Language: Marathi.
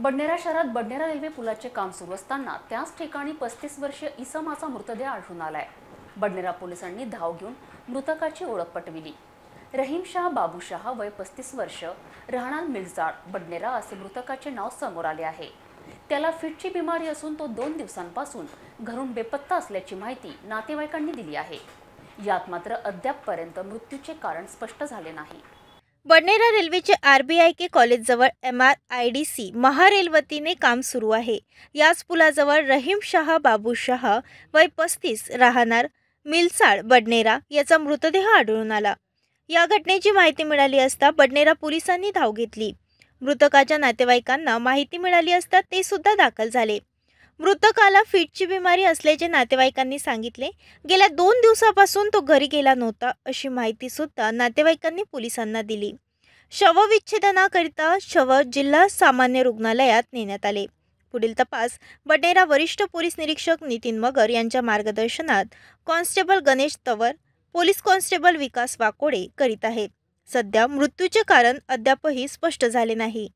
बडनेरा शहरात बडनेरा रेल्वे पुलाचे काम सुरू असताना त्याच ठिकाणी पस्तीस वर्षीय इसमाचा मृतदेह आढळून आलाय बडनेरा पोलिसांनी धाव घेऊन मृतकाची ओळख पटविली रहीम शाह बाबू शाह वय पस्तीस वर्ष राहणार मिरजाळ बडनेरा असे मृतकाचे नाव समोर आले आहे त्याला फिटची बिमारी असून तो दोन दिवसांपासून घरून बेपत्ता असल्याची माहिती नातेवाईकांनी दिली आहे यात मात्र अद्यापपर्यंत मृत्यूचे कारण स्पष्ट झाले नाही बडनेरा रेल्वेचे आर बी आय के कॉलेजजवळ M R I D C महारेलवतीने काम सुरू आहे याच पुलाजवळ रहीम शाह बाबू शाह वय पस्तीस राहणार मिलसाळ बडनेरा याचा मृतदेह आढळून आला या घटनेची माहिती मिळाली असता बडनेरा पोलिसांनी धाव घेतली मृतकाच्या नातेवाईकांना माहिती मिळाली असता ते सुद्धा दाखल झाले मृतकाला फिटची बिमारी असल्याचे नातेवाईकांनी सांगितले गेल्या दोन दिवसापासून तो घरी गेला नव्हता अशी माहिती सुद्धा नातेवाईकांनी पोलिसांना दिली शवविच्छेदनाकरिता शव जिल्हा सामान्य रुग्णालयात नेण्यात आले पुढील तपास बटेरा वरिष्ठ पोलीस निरीक्षक नितीन मगर यांच्या मार्गदर्शनात कॉन्स्टेबल गणेश तवर पोलीस कॉन्स्टेबल विकास वाकोडे करीत आहेत सध्या मृत्यूचे कारण अद्यापही स्पष्ट झाले नाही